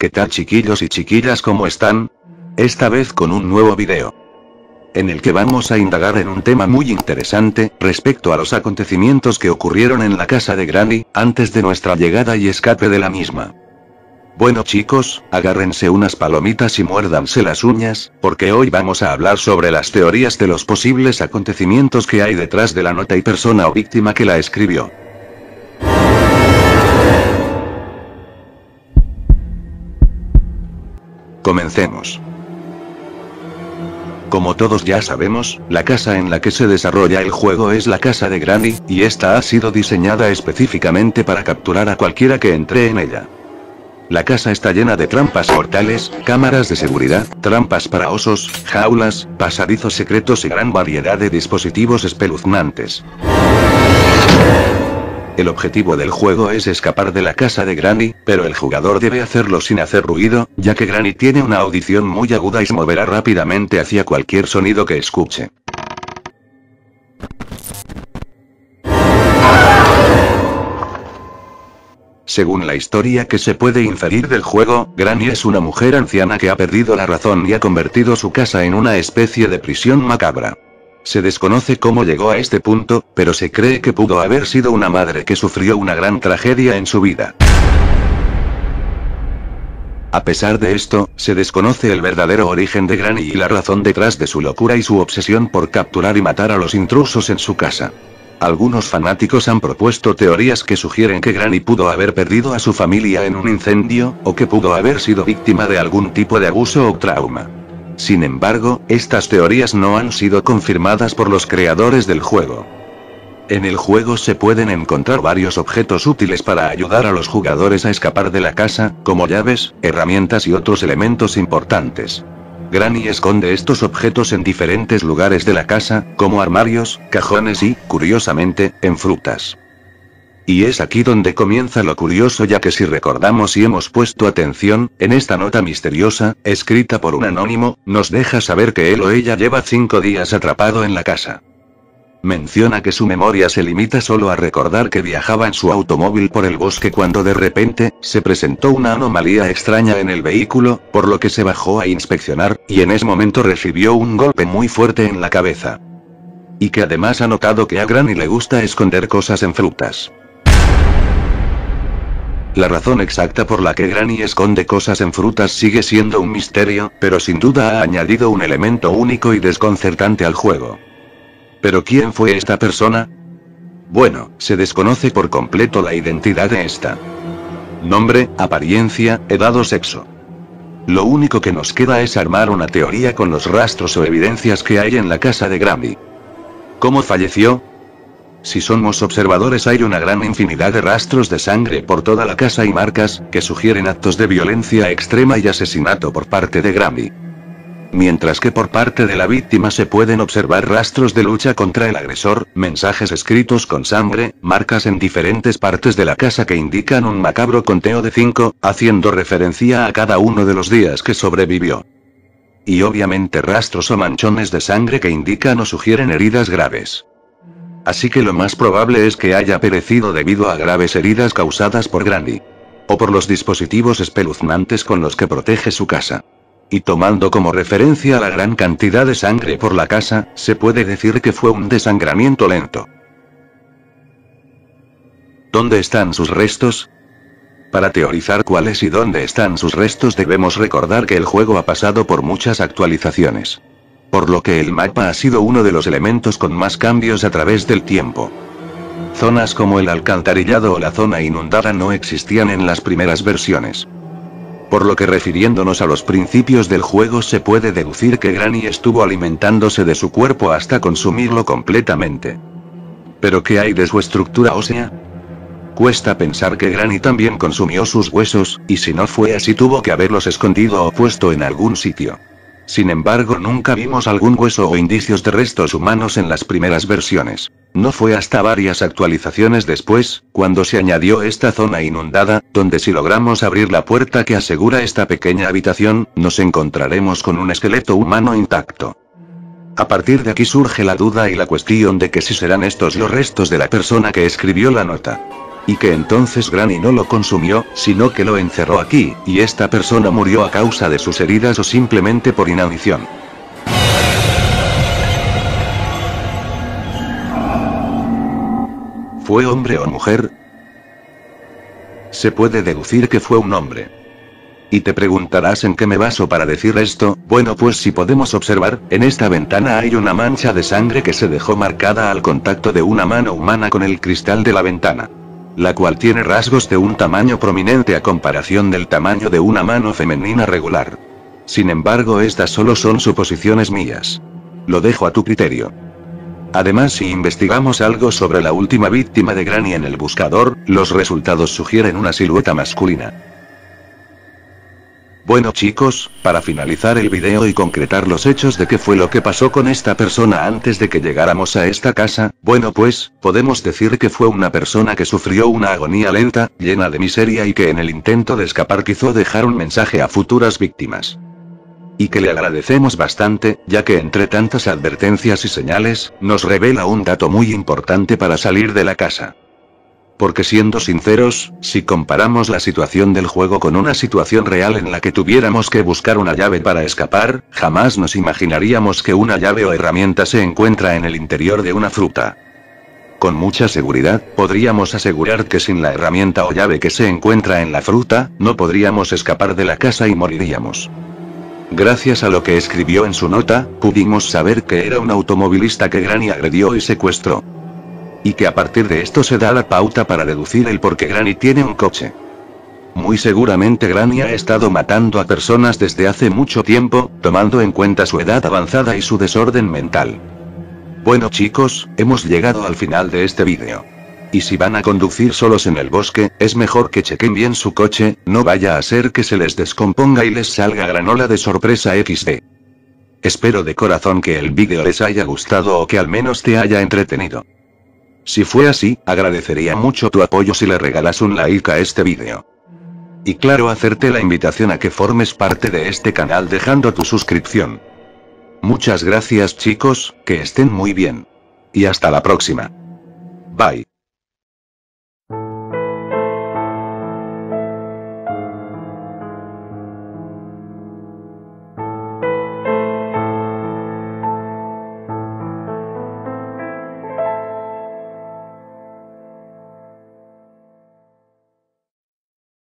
¿Qué tal chiquillos y chiquillas cómo están? Esta vez con un nuevo video. En el que vamos a indagar en un tema muy interesante, respecto a los acontecimientos que ocurrieron en la casa de Granny, antes de nuestra llegada y escape de la misma. Bueno chicos, agárrense unas palomitas y muérdanse las uñas, porque hoy vamos a hablar sobre las teorías de los posibles acontecimientos que hay detrás de la nota y persona o víctima que la escribió. Comencemos. Como todos ya sabemos, la casa en la que se desarrolla el juego es la casa de Granny, y esta ha sido diseñada específicamente para capturar a cualquiera que entre en ella. La casa está llena de trampas mortales, cámaras de seguridad, trampas para osos, jaulas, pasadizos secretos y gran variedad de dispositivos espeluznantes. El objetivo del juego es escapar de la casa de Granny, pero el jugador debe hacerlo sin hacer ruido, ya que Granny tiene una audición muy aguda y se moverá rápidamente hacia cualquier sonido que escuche. Según la historia que se puede inferir del juego, Granny es una mujer anciana que ha perdido la razón y ha convertido su casa en una especie de prisión macabra. Se desconoce cómo llegó a este punto, pero se cree que pudo haber sido una madre que sufrió una gran tragedia en su vida. A pesar de esto, se desconoce el verdadero origen de Granny y la razón detrás de su locura y su obsesión por capturar y matar a los intrusos en su casa. Algunos fanáticos han propuesto teorías que sugieren que Granny pudo haber perdido a su familia en un incendio, o que pudo haber sido víctima de algún tipo de abuso o trauma. Sin embargo, estas teorías no han sido confirmadas por los creadores del juego. En el juego se pueden encontrar varios objetos útiles para ayudar a los jugadores a escapar de la casa, como llaves, herramientas y otros elementos importantes. Granny esconde estos objetos en diferentes lugares de la casa, como armarios, cajones y, curiosamente, en frutas. Y es aquí donde comienza lo curioso ya que si recordamos y hemos puesto atención, en esta nota misteriosa, escrita por un anónimo, nos deja saber que él o ella lleva cinco días atrapado en la casa. Menciona que su memoria se limita solo a recordar que viajaba en su automóvil por el bosque cuando de repente, se presentó una anomalía extraña en el vehículo, por lo que se bajó a inspeccionar, y en ese momento recibió un golpe muy fuerte en la cabeza. Y que además ha notado que a Granny le gusta esconder cosas en frutas. La razón exacta por la que Granny esconde cosas en frutas sigue siendo un misterio, pero sin duda ha añadido un elemento único y desconcertante al juego. ¿Pero quién fue esta persona? Bueno, se desconoce por completo la identidad de esta. Nombre, apariencia, edad o sexo. Lo único que nos queda es armar una teoría con los rastros o evidencias que hay en la casa de Granny. ¿Cómo falleció? Si somos observadores hay una gran infinidad de rastros de sangre por toda la casa y marcas, que sugieren actos de violencia extrema y asesinato por parte de Grammy. Mientras que por parte de la víctima se pueden observar rastros de lucha contra el agresor, mensajes escritos con sangre, marcas en diferentes partes de la casa que indican un macabro conteo de 5, haciendo referencia a cada uno de los días que sobrevivió. Y obviamente rastros o manchones de sangre que indican o sugieren heridas graves. Así que lo más probable es que haya perecido debido a graves heridas causadas por Granny. O por los dispositivos espeluznantes con los que protege su casa. Y tomando como referencia la gran cantidad de sangre por la casa, se puede decir que fue un desangramiento lento. ¿Dónde están sus restos? Para teorizar cuáles y dónde están sus restos debemos recordar que el juego ha pasado por muchas actualizaciones. Por lo que el mapa ha sido uno de los elementos con más cambios a través del tiempo. Zonas como el alcantarillado o la zona inundada no existían en las primeras versiones. Por lo que refiriéndonos a los principios del juego se puede deducir que Granny estuvo alimentándose de su cuerpo hasta consumirlo completamente. ¿Pero qué hay de su estructura ósea? Cuesta pensar que Granny también consumió sus huesos, y si no fue así tuvo que haberlos escondido o puesto en algún sitio. Sin embargo, nunca vimos algún hueso o indicios de restos humanos en las primeras versiones. No fue hasta varias actualizaciones después, cuando se añadió esta zona inundada, donde si logramos abrir la puerta que asegura esta pequeña habitación, nos encontraremos con un esqueleto humano intacto. A partir de aquí surge la duda y la cuestión de que si serán estos los restos de la persona que escribió la nota. Y que entonces Granny no lo consumió, sino que lo encerró aquí, y esta persona murió a causa de sus heridas o simplemente por inaudición. ¿Fue hombre o mujer? Se puede deducir que fue un hombre. Y te preguntarás en qué me baso para decir esto, bueno pues si podemos observar, en esta ventana hay una mancha de sangre que se dejó marcada al contacto de una mano humana con el cristal de la ventana la cual tiene rasgos de un tamaño prominente a comparación del tamaño de una mano femenina regular. Sin embargo, estas solo son suposiciones mías. Lo dejo a tu criterio. Además, si investigamos algo sobre la última víctima de Granny en el buscador, los resultados sugieren una silueta masculina. Bueno chicos, para finalizar el video y concretar los hechos de qué fue lo que pasó con esta persona antes de que llegáramos a esta casa, bueno pues, podemos decir que fue una persona que sufrió una agonía lenta, llena de miseria y que en el intento de escapar quiso dejar un mensaje a futuras víctimas y que le agradecemos bastante, ya que entre tantas advertencias y señales, nos revela un dato muy importante para salir de la casa porque siendo sinceros, si comparamos la situación del juego con una situación real en la que tuviéramos que buscar una llave para escapar, jamás nos imaginaríamos que una llave o herramienta se encuentra en el interior de una fruta. Con mucha seguridad, podríamos asegurar que sin la herramienta o llave que se encuentra en la fruta, no podríamos escapar de la casa y moriríamos. Gracias a lo que escribió en su nota, pudimos saber que era un automovilista que Granny agredió y secuestró. Y que a partir de esto se da la pauta para deducir el por qué Granny tiene un coche. Muy seguramente Granny ha estado matando a personas desde hace mucho tiempo, tomando en cuenta su edad avanzada y su desorden mental. Bueno chicos, hemos llegado al final de este vídeo. Y si van a conducir solos en el bosque, es mejor que chequen bien su coche, no vaya a ser que se les descomponga y les salga granola de sorpresa XD. Espero de corazón que el vídeo les haya gustado o que al menos te haya entretenido. Si fue así, agradecería mucho tu apoyo si le regalas un like a este vídeo. Y claro, hacerte la invitación a que formes parte de este canal dejando tu suscripción. Muchas gracias chicos, que estén muy bien. Y hasta la próxima. Bye.